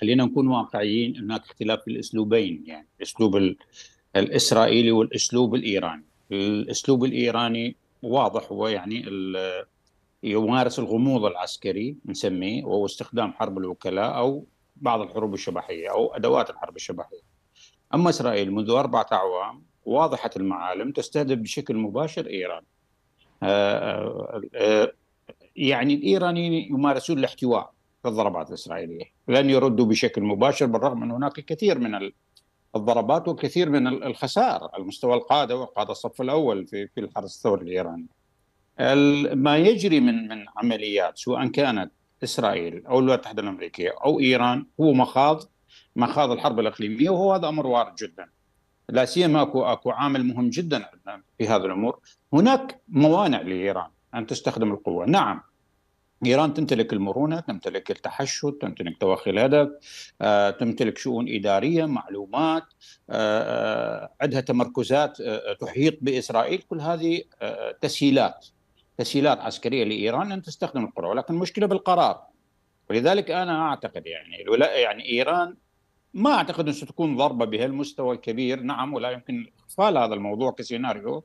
خلينا نكون واقعيين هناك اختلاف في الاسلوبين يعني الاسلوب الاسرائيلي والاسلوب الايراني الاسلوب الايراني واضح هو يعني يمارس الغموض العسكري نسميه وهو استخدام حرب الوكلاء او بعض الحروب الشبحيه او ادوات الحرب الشبحيه. اما اسرائيل منذ اربعه اعوام واضحه المعالم تستهدف بشكل مباشر ايران. آه، آه، آه، يعني الايرانيين يمارسون الاحتواء الضربات الإسرائيلية لن يردوا بشكل مباشر بالرغم أن هناك الكثير من الضربات والكثير من الخسائر على مستوى القادة وقادة الصف الأول في في الحرس الثوري الإيراني ما يجري من من عمليات سواء كانت إسرائيل أو الولايات المتحدة الأمريكية أو إيران هو مخاض مخاض الحرب الإقليمية وهو هذا أمر وارد جدا لا سيما اكو اكو عامل مهم جدا في هذه الامور هناك موانع لايران ان تستخدم القوه نعم إيران تمتلك المرونة تمتلك التحشد تمتلك توخي الهدف آه، تمتلك شؤون إدارية معلومات آه، آه، عندها تمركزات تحيط بإسرائيل كل هذه تسهيلات تسهيلات عسكرية لإيران أن تستخدم القرى، ولكن المشكلة بالقرار ولذلك أنا أعتقد يعني يعني إيران ما اعتقد انه ستكون ضربه بهالمستوى الكبير نعم ولا يمكن اغفال هذا الموضوع كسيناريو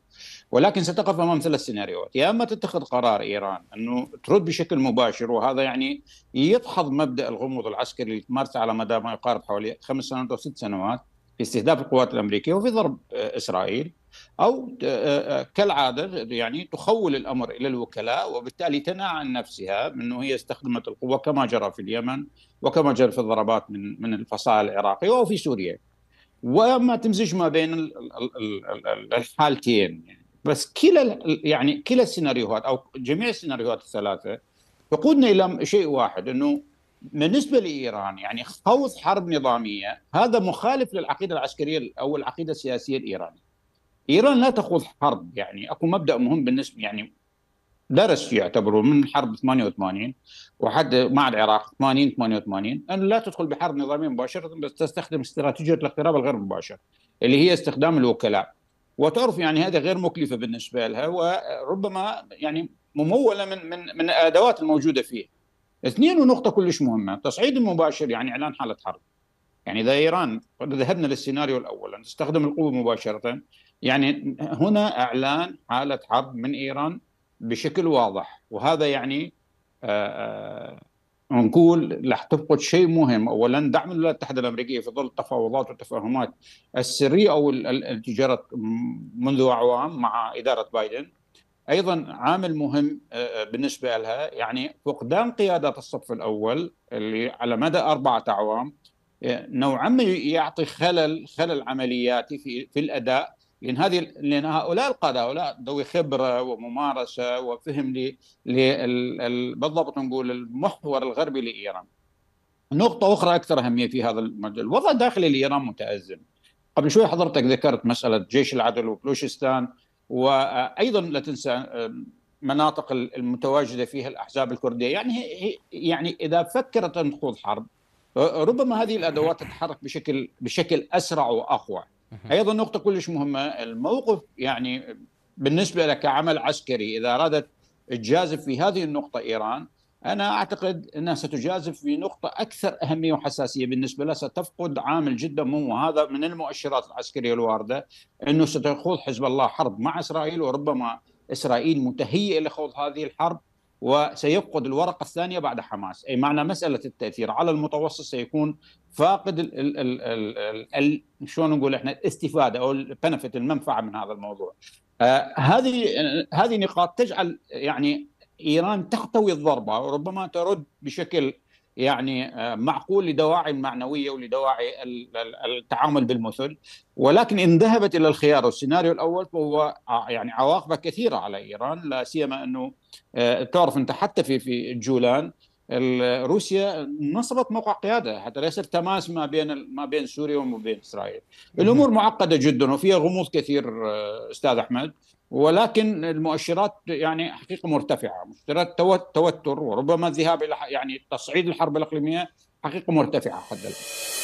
ولكن ستقف امام ثلاث سيناريوهات يا اما تتخذ قرار ايران انه ترد بشكل مباشر وهذا يعني يدحض مبدا الغموض العسكري اللي تمارسه على مدى ما يقارب حوالي خمس سنوات او ست سنوات في استهداف القوات الامريكيه وفي ضرب آه، اسرائيل أو آه، آه، كالعادة يعني تخول الأمر إلى الوكلاء وبالتالي تنعى عن نفسها أنه هي استخدمت القوة كما جرى في اليمن وكما جرى في الضربات من من الفصائل العراقية وفي سوريا وما تمزج ما بين الحالتين بس كلا يعني كلا السيناريوهات او جميع السيناريوهات الثلاثه تقودنا الى شيء واحد انه بالنسبه لايران يعني خوض حرب نظاميه هذا مخالف للعقيده العسكريه او العقيده السياسيه الايرانيه ايران لا تخوض حرب يعني اكو مبدا مهم بالنسبه يعني درس يعتبروا من حرب 88 وحد مع العراق 80 88 ان لا تدخل بحرب نظاميه مباشره بس تستخدم استراتيجيه الاقتراب الغير مباشر اللي هي استخدام الوكلاء وتعرف يعني هذا غير مكلفه بالنسبه لها وربما يعني مموله من من من الادوات الموجوده فيه. اثنين ونقطه كلش مهمه، التصعيد المباشر يعني اعلان حاله حرب. يعني اذا ايران ذهبنا للسيناريو الاول ان تستخدم القوه مباشره يعني هنا اعلان حاله حرب من ايران بشكل واضح وهذا يعني آآ آه، آآ آه، نقول راح تفقد شيء مهم اولا دعم الولايات المتحده الامريكيه في ظل التفاوضات والتفاهمات السريه او التي جرت منذ اعوام مع اداره بايدن ايضا عامل مهم آه، بالنسبه لها يعني فقدان قياده الصف الاول اللي على مدى اربعه اعوام نوعا ما يعطي خلل خلل عملياتي في في الاداء لان هذه لان هؤلاء القاده هؤلاء ذوي خبره وممارسه وفهم ل بالضبط نقول المحور الغربي لايران. نقطه اخرى اكثر اهميه في هذا المجال الوضع الداخلي لايران متازم. قبل شوي حضرتك ذكرت مساله جيش العدل وبلوشستان وايضا لا تنسى مناطق المتواجده فيها الاحزاب الكرديه يعني يعني اذا فكرت ان تخوض حرب أه، ربما هذه الادوات تتحرك بشكل بشكل اسرع واقوى ايضا نقطه كلش مهمه الموقف يعني بالنسبه لك كعمل عسكري اذا ارادت تجازف في هذه النقطه ايران انا اعتقد انها ستجازف في نقطه اكثر اهميه وحساسيه بالنسبه لها ستفقد عامل جدا مهم وهذا من المؤشرات العسكريه الوارده انه ستخوض حزب الله حرب مع اسرائيل وربما اسرائيل متهيئه لخوض هذه الحرب وسيفقد الورقة الثانية بعد حماس أي معنى مسألة التأثير على المتوسط سيكون فاقد ال ال ال ال ال شلون نقول احنا الاستفادة أو البنفت المنفعة من هذا الموضوع آه هذه هذه نقاط تجعل يعني إيران تحتوي الضربة وربما ترد بشكل يعني آه، معقول لدواعي المعنويه ولدواعي التعامل بالمثل ولكن ان ذهبت الى الخيار السيناريو الاول فهو آه، يعني عواقبه كثيره على ايران لا سيما انه آه، تعرف انت حتى في في الجولان روسيا نصبت موقع قياده حتى لا يصير تماس ما بين ما بين سوريا وما بين اسرائيل. الامور معقده جدا وفيها غموض كثير آه، استاذ احمد ولكن المؤشرات يعني حقيقه مرتفعه، مؤشرات توتر وربما الذهاب الى يعني تصعيد الحرب الاقليميه حقيقه مرتفعه حد الان.